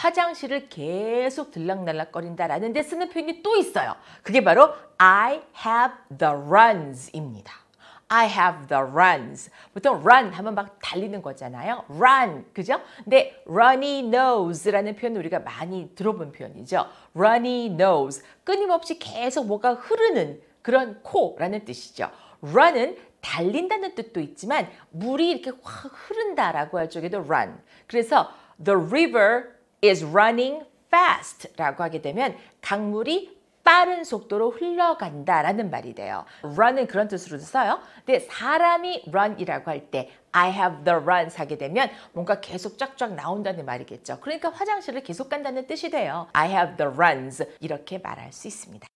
화장실을 계속 들락날락거린다라는 데 쓰는 표현이 또 있어요. 그게 바로 I have the runs입니다. I have the runs. 보통 run 하면 막 달리는 거잖아요. run. 그죠? 근데 runny nose라는 표현 우리가 많이 들어본 표현이죠. runny nose. 끊임없이 계속 뭐가 흐르는 그런 코라는 뜻이죠. run은 달린다는 뜻도 있지만 물이 이렇게 확 흐른다라고 할 적에도 run. 그래서 the river is running fast라고 하게 되면 강물이 빠른 속도로 흘러간다 라는 말이 돼요. run은 그런 뜻으로도 써요. 근데 사람이 run이라고 할 때 I have the runs 하게 되면 뭔가 계속 쫙쫙 나온다는 말이겠죠. 그러니까 화장실을 계속 간다는 뜻이 돼요. I have the runs 이렇게 말할 수 있습니다.